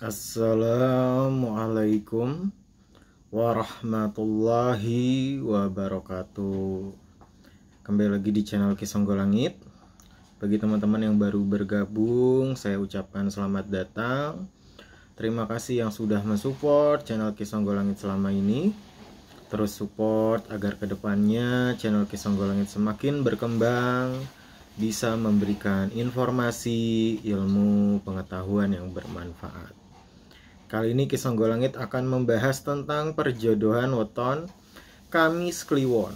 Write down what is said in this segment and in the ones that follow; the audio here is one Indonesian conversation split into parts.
Assalamualaikum warahmatullahi wabarakatuh Kembali lagi di channel Kisonggo Langit Bagi teman-teman yang baru bergabung, saya ucapkan selamat datang Terima kasih yang sudah mensupport channel Kisonggo Langit selama ini Terus support agar kedepannya channel Kisonggo Langit semakin berkembang bisa memberikan informasi, ilmu, pengetahuan yang bermanfaat. Kali ini Kisonggo Langit akan membahas tentang perjodohan weton Kamis Kliwon.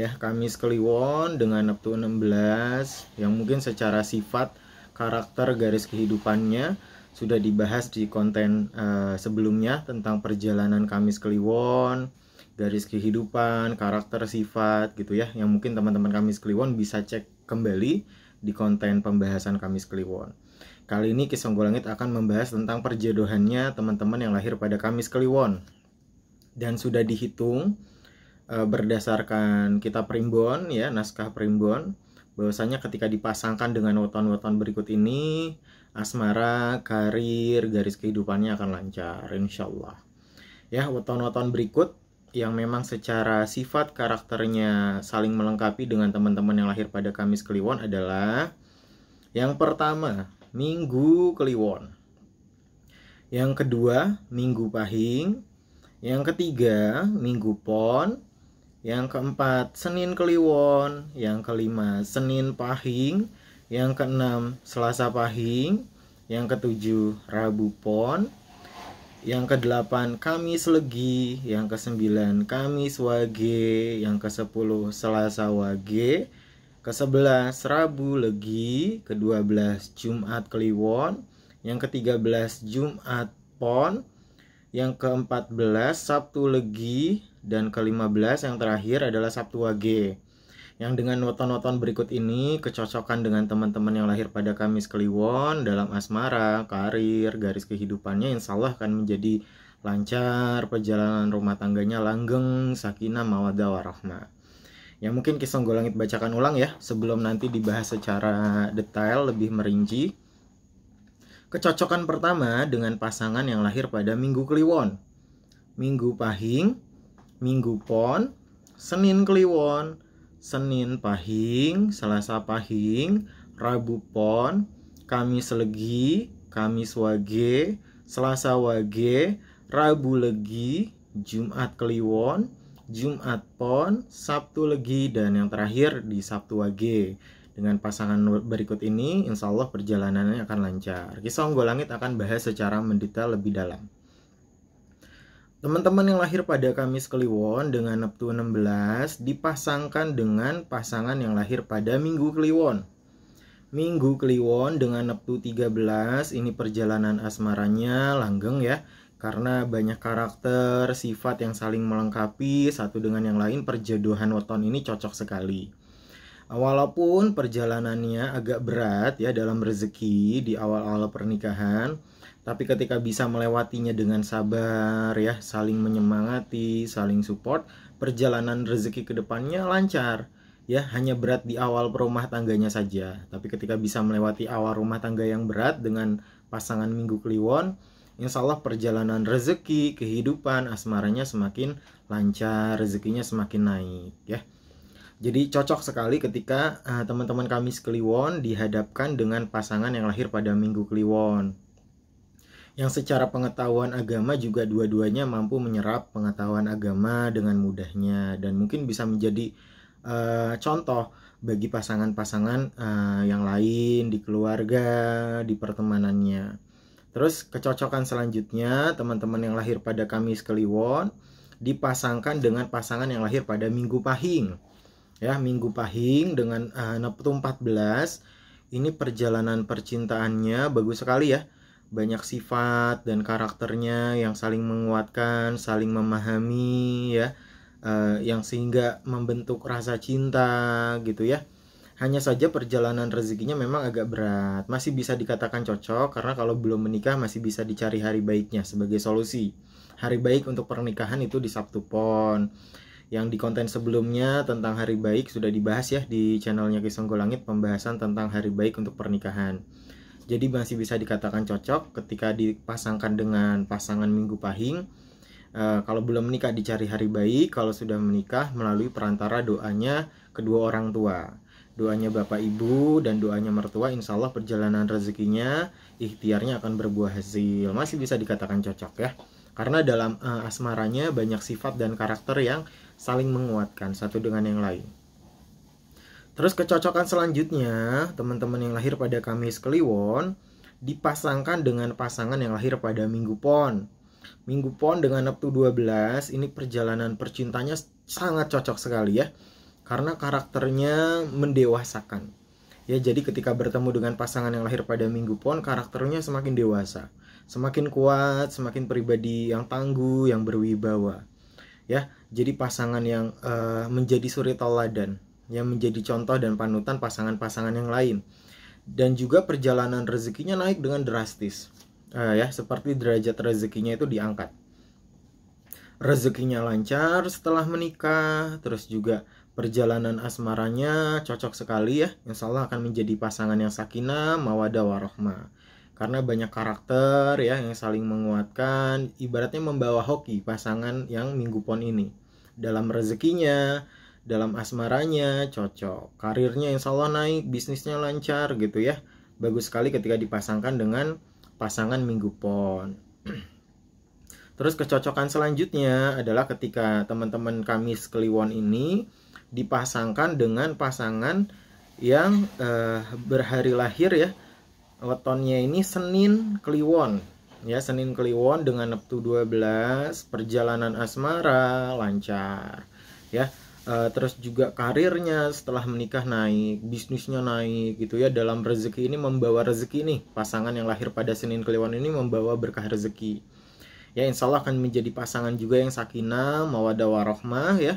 Ya, Kamis Kliwon dengan Neptu 16 yang mungkin secara sifat karakter garis kehidupannya sudah dibahas di konten uh, sebelumnya tentang perjalanan Kamis Kliwon, garis kehidupan, karakter sifat gitu ya. Yang mungkin teman-teman Kamis Kliwon bisa cek kembali di konten pembahasan Kamis Kliwon. Kali ini Kisah Golangit akan membahas tentang perjodohannya teman-teman yang lahir pada Kamis Kliwon. Dan sudah dihitung e, berdasarkan kitab Primbon ya, naskah Primbon bahwasanya ketika dipasangkan dengan weton-weton berikut ini asmara, karir, garis kehidupannya akan lancar insya Allah. Ya, weton-weton berikut yang memang secara sifat karakternya saling melengkapi dengan teman-teman yang lahir pada Kamis Kliwon adalah yang pertama, Minggu Kliwon. Yang kedua, Minggu Pahing. Yang ketiga, Minggu Pon. Yang keempat, Senin Kliwon. Yang kelima, Senin Pahing. Yang keenam, Selasa Pahing. Yang ketujuh, Rabu Pon. Yang kedelapan, Kamis Legi. Yang kesembilan, Kamis Wage. Yang kesepuluh, Selasa Wage ke-11 Rabu Legi, ke-12 Jumat Kliwon, yang ke-13 Jumat Pon, yang ke-14 Sabtu Legi, dan ke-15 yang terakhir adalah Sabtu Wage. Yang dengan noton-noton berikut ini kecocokan dengan teman-teman yang lahir pada Kamis Kliwon dalam asmara, karir, garis kehidupannya insya Allah akan menjadi lancar, perjalanan rumah tangganya langgeng, sakinah, mawadah, warahmah. Ya mungkin kisong Golangit bacakan ulang ya sebelum nanti dibahas secara detail lebih merinci. Kecocokan pertama dengan pasangan yang lahir pada Minggu Kliwon. Minggu Pahing, Minggu Pon, Senin Kliwon, Senin Pahing, Selasa Pahing, Rabu Pon, Kamis Legi, Kamis Wage, Selasa Wage, Rabu Legi, Jumat Kliwon, Jumat Pon, Sabtu Legi, dan yang terakhir di Sabtu Wage. Dengan pasangan berikut ini, insya Allah perjalanannya akan lancar. Kisah Unggul Langit akan bahas secara mendetail lebih dalam. Teman-teman yang lahir pada Kamis Kliwon dengan Neptu 16 dipasangkan dengan pasangan yang lahir pada Minggu Kliwon. Minggu Kliwon dengan Neptu 13 ini perjalanan asmaranya langgeng ya karena banyak karakter, sifat yang saling melengkapi satu dengan yang lain, perjodohan weton ini cocok sekali. Walaupun perjalanannya agak berat ya dalam rezeki di awal-awal pernikahan, tapi ketika bisa melewatinya dengan sabar ya, saling menyemangati, saling support, perjalanan rezeki ke depannya lancar. Ya, hanya berat di awal rumah tangganya saja. Tapi ketika bisa melewati awal rumah tangga yang berat dengan pasangan minggu kliwon, insya Allah perjalanan rezeki, kehidupan, asmaranya semakin lancar, rezekinya semakin naik ya. Jadi cocok sekali ketika eh, teman-teman uh, kami Kliwon dihadapkan dengan pasangan yang lahir pada Minggu Kliwon. Yang secara pengetahuan agama juga dua-duanya mampu menyerap pengetahuan agama dengan mudahnya dan mungkin bisa menjadi uh, contoh bagi pasangan-pasangan uh, yang lain di keluarga, di pertemanannya. Terus kecocokan selanjutnya teman-teman yang lahir pada Kamis Kliwon dipasangkan dengan pasangan yang lahir pada Minggu Pahing. Ya, Minggu Pahing dengan uh, Neptu 14 ini perjalanan percintaannya bagus sekali ya. Banyak sifat dan karakternya yang saling menguatkan, saling memahami ya. Uh, yang sehingga membentuk rasa cinta gitu ya hanya saja perjalanan rezekinya memang agak berat, masih bisa dikatakan cocok karena kalau belum menikah masih bisa dicari hari baiknya sebagai solusi. Hari baik untuk pernikahan itu di Sabtu Pon. Yang di konten sebelumnya tentang hari baik sudah dibahas ya di channelnya Kisonggo Langit pembahasan tentang hari baik untuk pernikahan. Jadi masih bisa dikatakan cocok ketika dipasangkan dengan pasangan Minggu Pahing. Uh, kalau belum menikah dicari hari baik, kalau sudah menikah melalui perantara doanya kedua orang tua doanya bapak ibu dan doanya mertua insya Allah perjalanan rezekinya ikhtiarnya akan berbuah hasil masih bisa dikatakan cocok ya karena dalam uh, asmaranya banyak sifat dan karakter yang saling menguatkan satu dengan yang lain terus kecocokan selanjutnya teman-teman yang lahir pada Kamis Kliwon dipasangkan dengan pasangan yang lahir pada Minggu Pon Minggu Pon dengan Neptu 12 ini perjalanan percintanya sangat cocok sekali ya karena karakternya mendewasakan. Ya, jadi ketika bertemu dengan pasangan yang lahir pada Minggu Pon, karakternya semakin dewasa, semakin kuat, semakin pribadi yang tangguh, yang berwibawa. Ya, jadi pasangan yang uh, menjadi suri teladan, yang menjadi contoh dan panutan pasangan-pasangan yang lain. Dan juga perjalanan rezekinya naik dengan drastis. Uh, ya, seperti derajat rezekinya itu diangkat. Rezekinya lancar setelah menikah, terus juga Perjalanan asmaranya cocok sekali ya. Insya Allah akan menjadi pasangan yang sakinah, mawadah, warohmah. Karena banyak karakter ya yang saling menguatkan, ibaratnya membawa hoki pasangan yang minggu pon ini. Dalam rezekinya, dalam asmaranya cocok, karirnya insya Allah naik, bisnisnya lancar gitu ya. Bagus sekali ketika dipasangkan dengan pasangan minggu pon. Terus kecocokan selanjutnya adalah ketika teman-teman kami Kliwon ini dipasangkan dengan pasangan yang uh, berhari lahir ya wetonnya ini Senin Kliwon ya Senin Kliwon dengan Neptu 12 perjalanan asmara lancar ya uh, terus juga karirnya setelah menikah naik, bisnisnya naik gitu ya. Dalam rezeki ini membawa rezeki nih, pasangan yang lahir pada Senin Kliwon ini membawa berkah rezeki. Ya insya Allah akan menjadi pasangan juga yang sakinah, mawadah warohmah ya.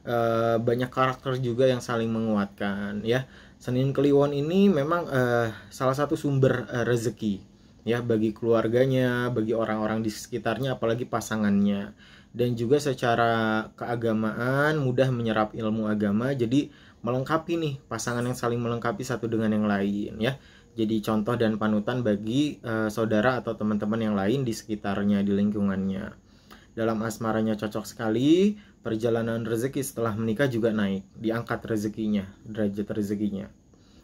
Eh, banyak karakter juga yang saling menguatkan ya Senin Kliwon ini memang uh, salah satu sumber uh, rezeki ya bagi keluarganya bagi orang-orang di sekitarnya apalagi pasangannya dan juga secara keagamaan mudah menyerap ilmu agama jadi melengkapi nih pasangan yang saling melengkapi satu dengan yang lain ya jadi contoh dan panutan bagi uh, saudara atau teman-teman yang lain di sekitarnya di lingkungannya dalam asmaranya cocok sekali Perjalanan rezeki setelah menikah juga naik, diangkat rezekinya, derajat rezekinya.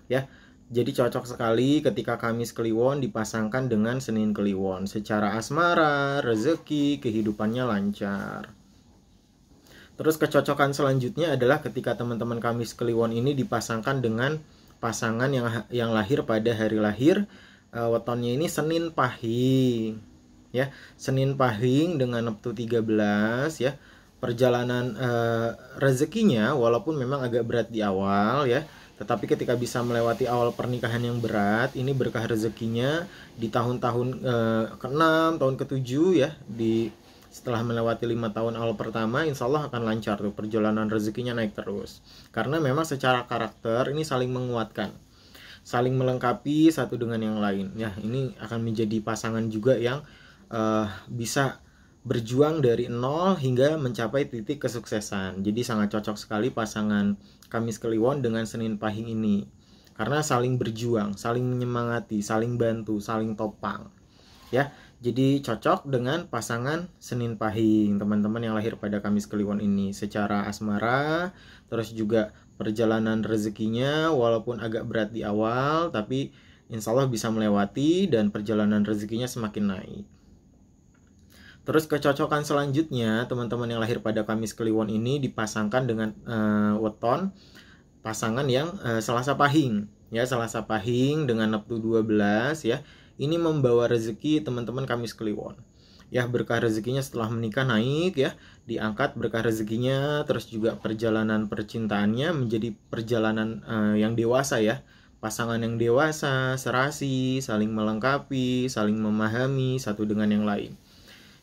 Ya, jadi cocok sekali ketika Kamis Kliwon dipasangkan dengan Senin Kliwon. Secara asmara, rezeki, kehidupannya lancar. Terus kecocokan selanjutnya adalah ketika teman-teman Kamis Kliwon ini dipasangkan dengan pasangan yang yang lahir pada hari lahir uh, wetonnya ini Senin Pahing ya Senin Pahing dengan Neptu 13 ya perjalanan uh, rezekinya walaupun memang agak berat di awal ya tetapi ketika bisa melewati awal pernikahan yang berat ini berkah rezekinya di tahun-tahun eh, ke-6 tahun tahun ke 6 tahun ke 7 ya di setelah melewati lima tahun awal pertama insya Allah akan lancar tuh perjalanan rezekinya naik terus karena memang secara karakter ini saling menguatkan saling melengkapi satu dengan yang lain ya ini akan menjadi pasangan juga yang uh, bisa berjuang dari nol hingga mencapai titik kesuksesan. Jadi sangat cocok sekali pasangan Kamis Kliwon dengan Senin Pahing ini. Karena saling berjuang, saling menyemangati, saling bantu, saling topang. Ya, jadi cocok dengan pasangan Senin Pahing, teman-teman yang lahir pada Kamis Kliwon ini secara asmara, terus juga perjalanan rezekinya walaupun agak berat di awal tapi insya Allah bisa melewati dan perjalanan rezekinya semakin naik. Terus kecocokan selanjutnya teman-teman yang lahir pada Kamis Kliwon ini dipasangkan dengan uh, weton pasangan yang uh, Selasa Pahing ya Selasa Pahing dengan Neptu 12 ya. Ini membawa rezeki teman-teman Kamis Kliwon. Ya berkah rezekinya setelah menikah naik ya, diangkat berkah rezekinya terus juga perjalanan percintaannya menjadi perjalanan uh, yang dewasa ya pasangan yang dewasa, serasi, saling melengkapi, saling memahami satu dengan yang lain.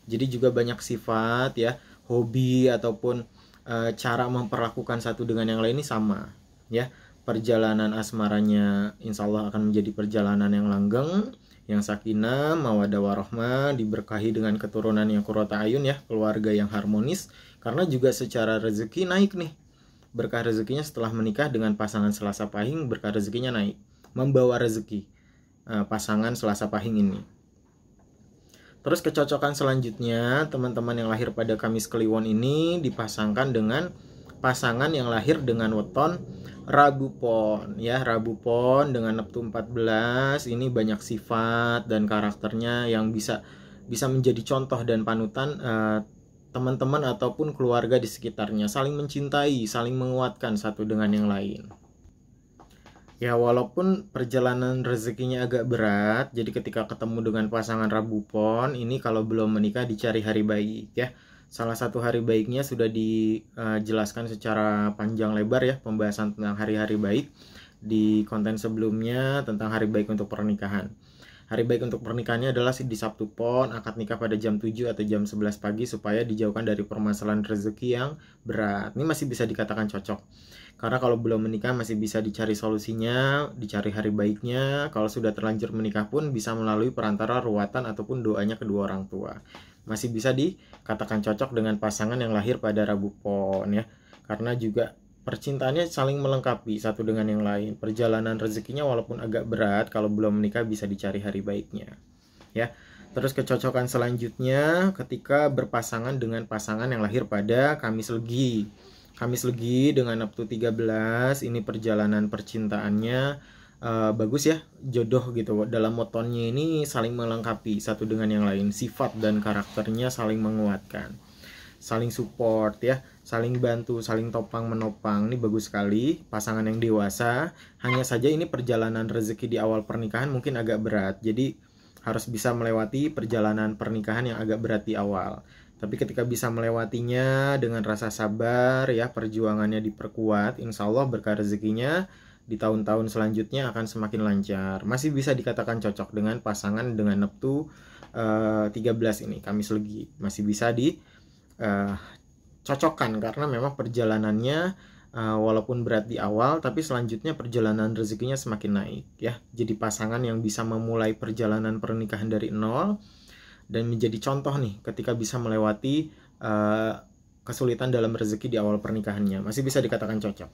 Jadi juga banyak sifat ya, hobi ataupun e, cara memperlakukan satu dengan yang lain ini sama ya. Perjalanan asmaranya insya Allah akan menjadi perjalanan yang langgeng, yang sakinah, mawadah warohmah, diberkahi dengan keturunan yang kurota ayun ya, keluarga yang harmonis, karena juga secara rezeki naik nih. Berkah rezekinya setelah menikah dengan pasangan Selasa Pahing, berkah rezekinya naik, membawa rezeki eh, pasangan Selasa Pahing ini. Terus kecocokan selanjutnya, teman-teman yang lahir pada Kamis Kliwon ini dipasangkan dengan pasangan yang lahir dengan weton Rabu Pon ya Rabu Pon dengan Neptu 14 ini banyak sifat dan karakternya yang bisa bisa menjadi contoh dan panutan teman eh, teman-teman ataupun keluarga di sekitarnya saling mencintai saling menguatkan satu dengan yang lain Ya walaupun perjalanan rezekinya agak berat, jadi ketika ketemu dengan pasangan Rabu Pon, ini kalau belum menikah dicari hari baik ya. Salah satu hari baiknya sudah dijelaskan secara panjang lebar ya pembahasan tentang hari-hari baik di konten sebelumnya tentang hari baik untuk pernikahan. Hari baik untuk pernikahannya adalah di Sabtu Pon, akad nikah pada jam 7 atau jam 11 pagi supaya dijauhkan dari permasalahan rezeki yang berat. Ini masih bisa dikatakan cocok. Karena kalau belum menikah masih bisa dicari solusinya, dicari hari baiknya. Kalau sudah terlanjur menikah pun bisa melalui perantara ruatan ataupun doanya kedua orang tua. Masih bisa dikatakan cocok dengan pasangan yang lahir pada Rabu Pon ya. Karena juga percintaannya saling melengkapi satu dengan yang lain. Perjalanan rezekinya walaupun agak berat kalau belum menikah bisa dicari hari baiknya. Ya. Terus kecocokan selanjutnya ketika berpasangan dengan pasangan yang lahir pada Kamis Legi. Kamis Legi dengan Neptu 13 ini perjalanan percintaannya uh, bagus ya jodoh gitu dalam motonnya ini saling melengkapi satu dengan yang lain sifat dan karakternya saling menguatkan saling support ya saling bantu saling topang menopang ini bagus sekali pasangan yang dewasa hanya saja ini perjalanan rezeki di awal pernikahan mungkin agak berat jadi harus bisa melewati perjalanan pernikahan yang agak berat di awal tapi ketika bisa melewatinya dengan rasa sabar ya perjuangannya diperkuat, insya Allah berkah rezekinya di tahun-tahun selanjutnya akan semakin lancar. Masih bisa dikatakan cocok dengan pasangan dengan Neptu uh, eh, 13 ini, Kamis Legi. Masih bisa di uh, cocokkan karena memang perjalanannya uh, walaupun berat di awal tapi selanjutnya perjalanan rezekinya semakin naik ya. Jadi pasangan yang bisa memulai perjalanan pernikahan dari nol dan menjadi contoh nih ketika bisa melewati uh, kesulitan dalam rezeki di awal pernikahannya. Masih bisa dikatakan cocok.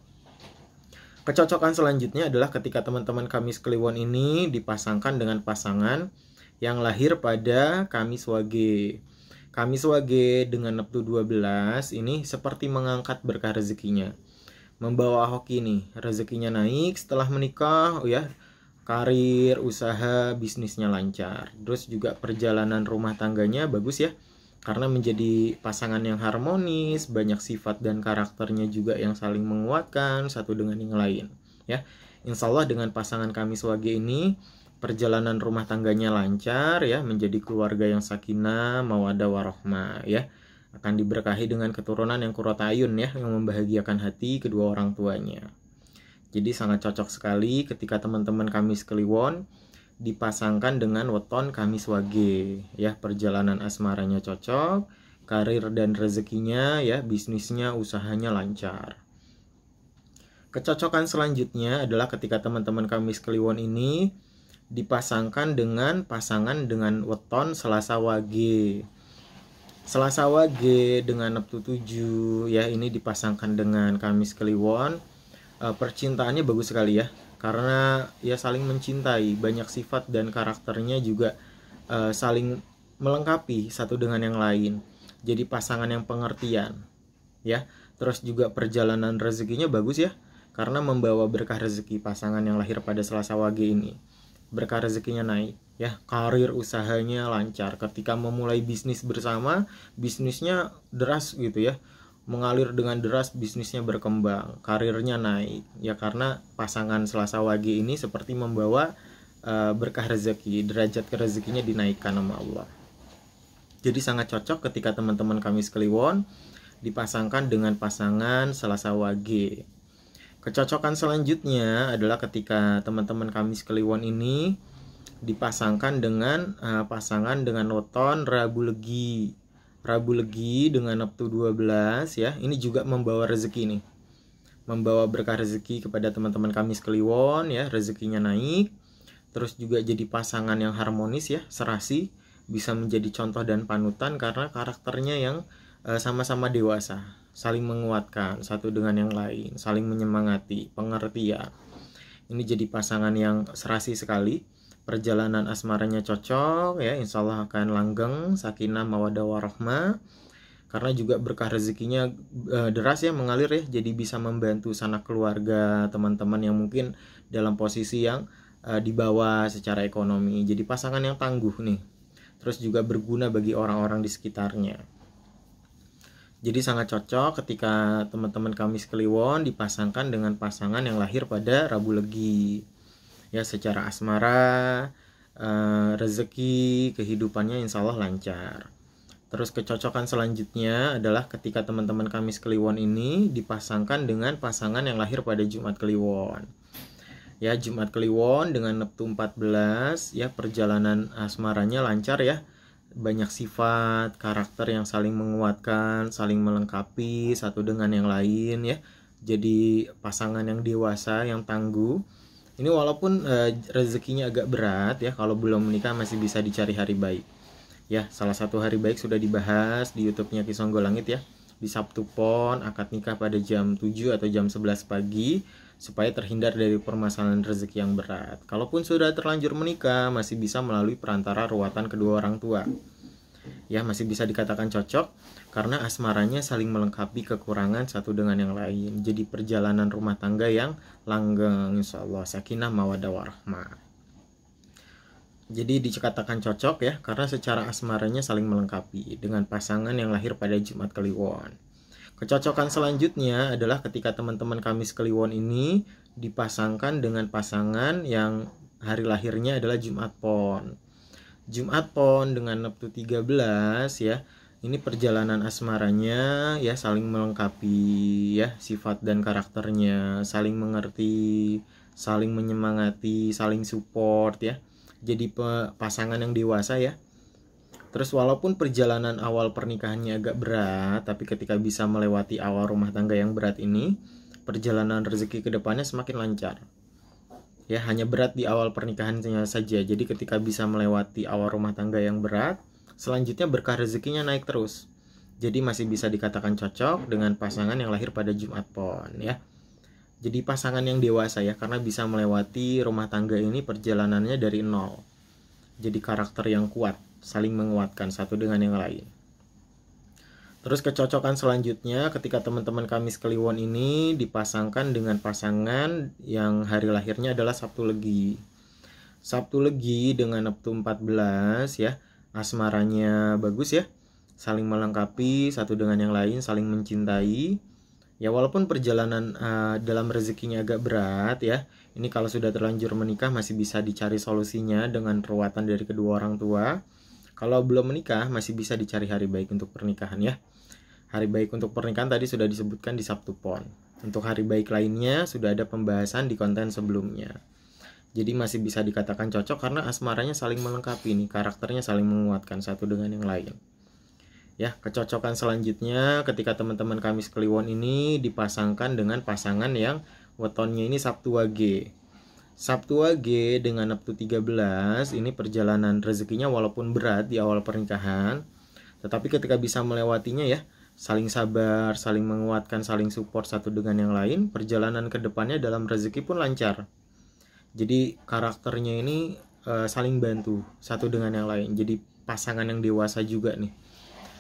Kecocokan selanjutnya adalah ketika teman-teman Kamis Kliwon ini dipasangkan dengan pasangan yang lahir pada Kamis Wage. Kamis Wage dengan Neptu 12 ini seperti mengangkat berkah rezekinya. Membawa hoki nih, rezekinya naik setelah menikah, oh ya, karir, usaha, bisnisnya lancar. Terus juga perjalanan rumah tangganya bagus ya. Karena menjadi pasangan yang harmonis, banyak sifat dan karakternya juga yang saling menguatkan satu dengan yang lain. Ya, insya Allah dengan pasangan kami sebagai ini perjalanan rumah tangganya lancar ya, menjadi keluarga yang sakinah, mawadah warohmah ya akan diberkahi dengan keturunan yang kurotayun ya yang membahagiakan hati kedua orang tuanya. Jadi sangat cocok sekali ketika teman-teman Kamis Kliwon dipasangkan dengan weton Kamis Wage. Ya, perjalanan asmaranya cocok, karir dan rezekinya ya, bisnisnya, usahanya lancar. Kecocokan selanjutnya adalah ketika teman-teman Kamis Kliwon ini dipasangkan dengan pasangan dengan weton Selasa Wage. Selasa Wage dengan Neptu 7 ya ini dipasangkan dengan Kamis Kliwon uh, percintaannya bagus sekali ya karena ya saling mencintai banyak sifat dan karakternya juga uh, saling melengkapi satu dengan yang lain jadi pasangan yang pengertian ya terus juga perjalanan rezekinya bagus ya karena membawa berkah rezeki pasangan yang lahir pada Selasa Wage ini berkah rezekinya naik ya karir usahanya lancar ketika memulai bisnis bersama bisnisnya deras gitu ya mengalir dengan deras bisnisnya berkembang karirnya naik ya karena pasangan Selasa Wage ini seperti membawa uh, berkah rezeki derajat rezekinya dinaikkan sama Allah jadi sangat cocok ketika teman-teman kami Kliwon dipasangkan dengan pasangan Selasa Wage kecocokan selanjutnya adalah ketika teman-teman kami Kliwon ini dipasangkan dengan uh, pasangan dengan Noton Rabu Legi Rabu Legi dengan Neptu 12 ya. Ini juga membawa rezeki nih. Membawa berkah rezeki kepada teman-teman kami Kliwon ya, rezekinya naik. Terus juga jadi pasangan yang harmonis ya, serasi, bisa menjadi contoh dan panutan karena karakternya yang eh, sama-sama uh, dewasa, saling menguatkan satu dengan yang lain, saling menyemangati, pengertian. Ini jadi pasangan yang serasi sekali perjalanan asmaranya cocok ya insya Allah akan langgeng sakinah mawadah warahmah karena juga berkah rezekinya eh, deras ya mengalir ya jadi bisa membantu sanak keluarga teman-teman yang mungkin dalam posisi yang eh, dibawa secara ekonomi jadi pasangan yang tangguh nih terus juga berguna bagi orang-orang di sekitarnya jadi sangat cocok ketika teman-teman Kamis Kliwon dipasangkan dengan pasangan yang lahir pada Rabu Legi ya secara asmara uh, rezeki kehidupannya insya Allah lancar terus kecocokan selanjutnya adalah ketika teman-teman Kamis Kliwon ini dipasangkan dengan pasangan yang lahir pada Jumat Kliwon ya Jumat Kliwon dengan Neptu 14 ya perjalanan asmaranya lancar ya banyak sifat karakter yang saling menguatkan saling melengkapi satu dengan yang lain ya jadi pasangan yang dewasa yang tangguh ini walaupun uh, rezekinya agak berat ya kalau belum menikah masih bisa dicari hari baik ya salah satu hari baik sudah dibahas di YouTube-nya Kisonggo Langit ya di Sabtu Pon akad nikah pada jam 7 atau jam 11 pagi supaya terhindar dari permasalahan rezeki yang berat. Kalaupun sudah terlanjur menikah masih bisa melalui perantara ruatan kedua orang tua. Ya, masih bisa dikatakan cocok karena asmaranya saling melengkapi kekurangan satu dengan yang lain. Jadi perjalanan rumah tangga yang langgeng insya Allah sakinah mawadah warahmah. Jadi dikatakan cocok ya karena secara asmaranya saling melengkapi dengan pasangan yang lahir pada Jumat Kliwon. Kecocokan selanjutnya adalah ketika teman-teman Kamis Kliwon ini dipasangkan dengan pasangan yang hari lahirnya adalah Jumat Pon. Jumat Pon dengan Neptu 13 ya ini perjalanan asmaranya ya saling melengkapi ya sifat dan karakternya saling mengerti saling menyemangati saling support ya jadi pasangan yang dewasa ya terus walaupun perjalanan awal pernikahannya agak berat tapi ketika bisa melewati awal rumah tangga yang berat ini perjalanan rezeki kedepannya semakin lancar ya hanya berat di awal pernikahannya saja jadi ketika bisa melewati awal rumah tangga yang berat Selanjutnya berkah rezekinya naik terus. Jadi masih bisa dikatakan cocok dengan pasangan yang lahir pada Jumat Pon ya. Jadi pasangan yang dewasa ya karena bisa melewati rumah tangga ini perjalanannya dari nol. Jadi karakter yang kuat, saling menguatkan satu dengan yang lain. Terus kecocokan selanjutnya ketika teman-teman Kamis Kliwon ini dipasangkan dengan pasangan yang hari lahirnya adalah Sabtu Legi. Sabtu Legi dengan Neptu 14 ya asmaranya bagus ya saling melengkapi satu dengan yang lain saling mencintai ya walaupun perjalanan uh, dalam rezekinya agak berat ya ini kalau sudah terlanjur menikah masih bisa dicari solusinya dengan peruatan dari kedua orang tua kalau belum menikah masih bisa dicari hari baik untuk pernikahan ya hari baik untuk pernikahan tadi sudah disebutkan di Sabtu Pon untuk hari baik lainnya sudah ada pembahasan di konten sebelumnya jadi masih bisa dikatakan cocok karena asmaranya saling melengkapi nih, karakternya saling menguatkan satu dengan yang lain. Ya, kecocokan selanjutnya ketika teman-teman Kamis Kliwon ini dipasangkan dengan pasangan yang wetonnya ini Sabtu Wage. Sabtu Wage dengan Neptu 13 ini perjalanan rezekinya walaupun berat di awal pernikahan, tetapi ketika bisa melewatinya ya, saling sabar, saling menguatkan, saling support satu dengan yang lain, perjalanan ke depannya dalam rezeki pun lancar jadi karakternya ini uh, saling bantu satu dengan yang lain jadi pasangan yang dewasa juga nih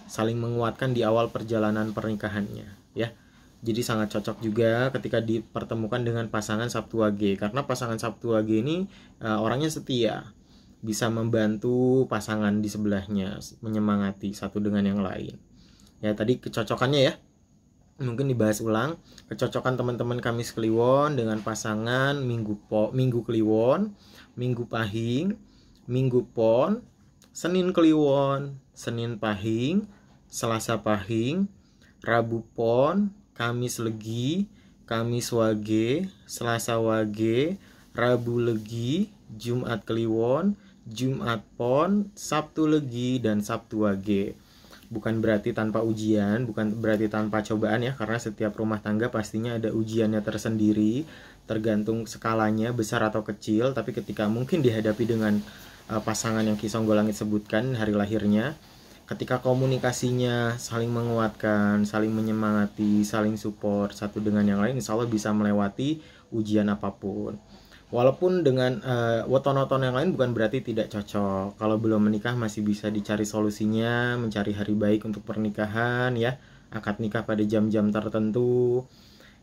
saling menguatkan di awal perjalanan pernikahannya ya jadi sangat cocok juga ketika dipertemukan dengan pasangan Sabtu Wage karena pasangan Sabtu Wage ini uh, orangnya setia bisa membantu pasangan di sebelahnya menyemangati satu dengan yang lain ya tadi kecocokannya ya mungkin dibahas ulang kecocokan teman-teman Kamis Kliwon dengan pasangan Minggu po, Minggu Kliwon, Minggu Pahing, Minggu Pon, Senin Kliwon, Senin Pahing, Selasa Pahing, Rabu Pon, Kamis Legi, Kamis Wage, Selasa Wage, Rabu Legi, Jumat Kliwon, Jumat Pon, Sabtu Legi dan Sabtu Wage bukan berarti tanpa ujian, bukan berarti tanpa cobaan ya, karena setiap rumah tangga pastinya ada ujiannya tersendiri, tergantung skalanya besar atau kecil, tapi ketika mungkin dihadapi dengan uh, pasangan yang Kisonggo Langit sebutkan hari lahirnya, ketika komunikasinya saling menguatkan, saling menyemangati, saling support satu dengan yang lain, insya Allah bisa melewati ujian apapun walaupun dengan uh, weton-weton yang lain bukan berarti tidak cocok. Kalau belum menikah masih bisa dicari solusinya, mencari hari baik untuk pernikahan ya, akad nikah pada jam-jam tertentu.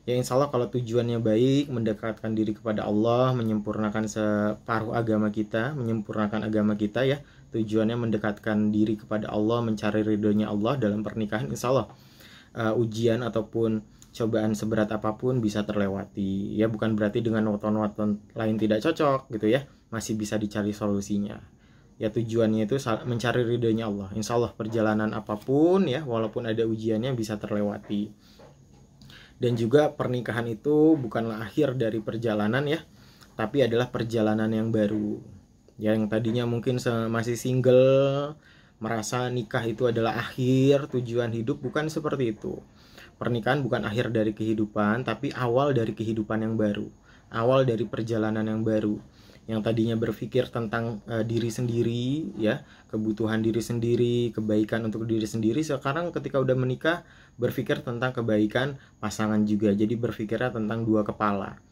Ya insya Allah kalau tujuannya baik, mendekatkan diri kepada Allah, menyempurnakan separuh agama kita, menyempurnakan agama kita ya, tujuannya mendekatkan diri kepada Allah, mencari ridhonya Allah dalam pernikahan insya Allah. Uh, ujian ataupun cobaan seberat apapun bisa terlewati. Ya bukan berarti dengan weton-weton lain tidak cocok gitu ya, masih bisa dicari solusinya. Ya tujuannya itu mencari ridhonya Allah. Insya Allah perjalanan apapun ya, walaupun ada ujiannya bisa terlewati. Dan juga pernikahan itu bukanlah akhir dari perjalanan ya, tapi adalah perjalanan yang baru. Ya, yang tadinya mungkin masih single, merasa nikah itu adalah akhir tujuan hidup bukan seperti itu pernikahan bukan akhir dari kehidupan, tapi awal dari kehidupan yang baru, awal dari perjalanan yang baru. Yang tadinya berpikir tentang uh, diri sendiri, ya, kebutuhan diri sendiri, kebaikan untuk diri sendiri, sekarang ketika udah menikah berpikir tentang kebaikan pasangan juga. Jadi berpikirnya tentang dua kepala.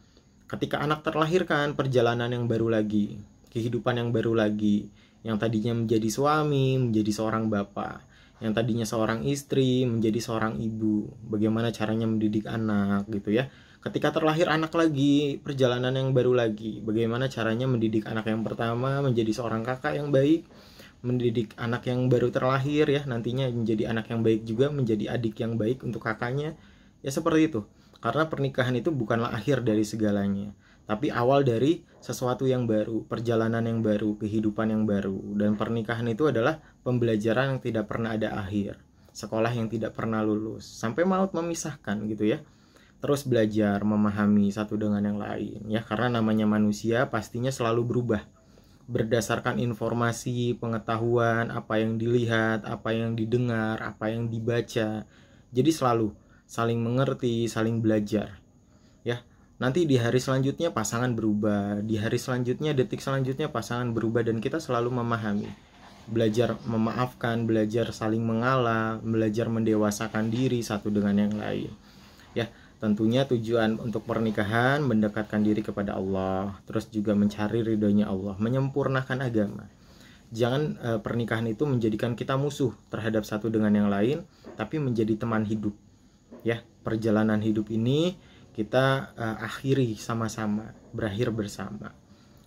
Ketika anak terlahirkan, perjalanan yang baru lagi, kehidupan yang baru lagi, yang tadinya menjadi suami, menjadi seorang bapak yang tadinya seorang istri menjadi seorang ibu bagaimana caranya mendidik anak gitu ya ketika terlahir anak lagi perjalanan yang baru lagi bagaimana caranya mendidik anak yang pertama menjadi seorang kakak yang baik mendidik anak yang baru terlahir ya nantinya menjadi anak yang baik juga menjadi adik yang baik untuk kakaknya ya seperti itu karena pernikahan itu bukanlah akhir dari segalanya tapi awal dari sesuatu yang baru, perjalanan yang baru, kehidupan yang baru. Dan pernikahan itu adalah pembelajaran yang tidak pernah ada akhir, sekolah yang tidak pernah lulus, sampai maut memisahkan gitu ya. Terus belajar memahami satu dengan yang lain ya, karena namanya manusia pastinya selalu berubah berdasarkan informasi, pengetahuan, apa yang dilihat, apa yang didengar, apa yang dibaca. Jadi selalu saling mengerti, saling belajar. Ya, nanti di hari selanjutnya pasangan berubah, di hari selanjutnya detik selanjutnya pasangan berubah dan kita selalu memahami. Belajar memaafkan, belajar saling mengalah, belajar mendewasakan diri satu dengan yang lain. Ya, tentunya tujuan untuk pernikahan mendekatkan diri kepada Allah, terus juga mencari ridhonya Allah, menyempurnakan agama. Jangan e, pernikahan itu menjadikan kita musuh terhadap satu dengan yang lain, tapi menjadi teman hidup. Ya, perjalanan hidup ini kita uh, akhiri sama-sama, berakhir bersama.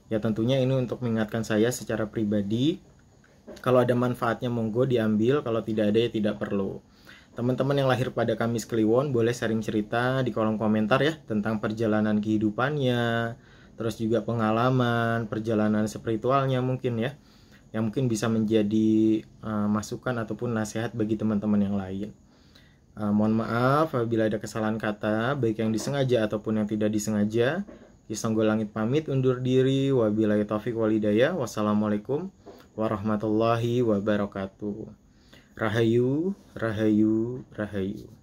Ya tentunya ini untuk mengingatkan saya secara pribadi, kalau ada manfaatnya monggo diambil, kalau tidak ada ya tidak perlu. Teman-teman yang lahir pada Kamis Kliwon boleh sharing cerita di kolom komentar ya tentang perjalanan kehidupannya, terus juga pengalaman, perjalanan spiritualnya mungkin ya, yang mungkin bisa menjadi uh, masukan ataupun nasihat bagi teman-teman yang lain. Uh, mohon maaf apabila ada kesalahan kata, baik yang disengaja ataupun yang tidak disengaja. Kisonggo Langit pamit undur diri. Wabillahi taufik walidaya. Wassalamualaikum warahmatullahi wabarakatuh. Rahayu, rahayu, rahayu.